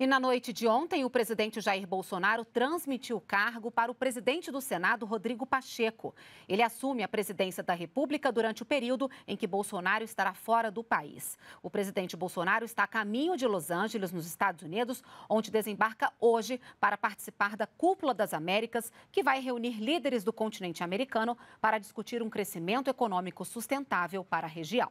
E na noite de ontem, o presidente Jair Bolsonaro transmitiu o cargo para o presidente do Senado, Rodrigo Pacheco. Ele assume a presidência da República durante o período em que Bolsonaro estará fora do país. O presidente Bolsonaro está a caminho de Los Angeles, nos Estados Unidos, onde desembarca hoje para participar da Cúpula das Américas, que vai reunir líderes do continente americano para discutir um crescimento econômico sustentável para a região.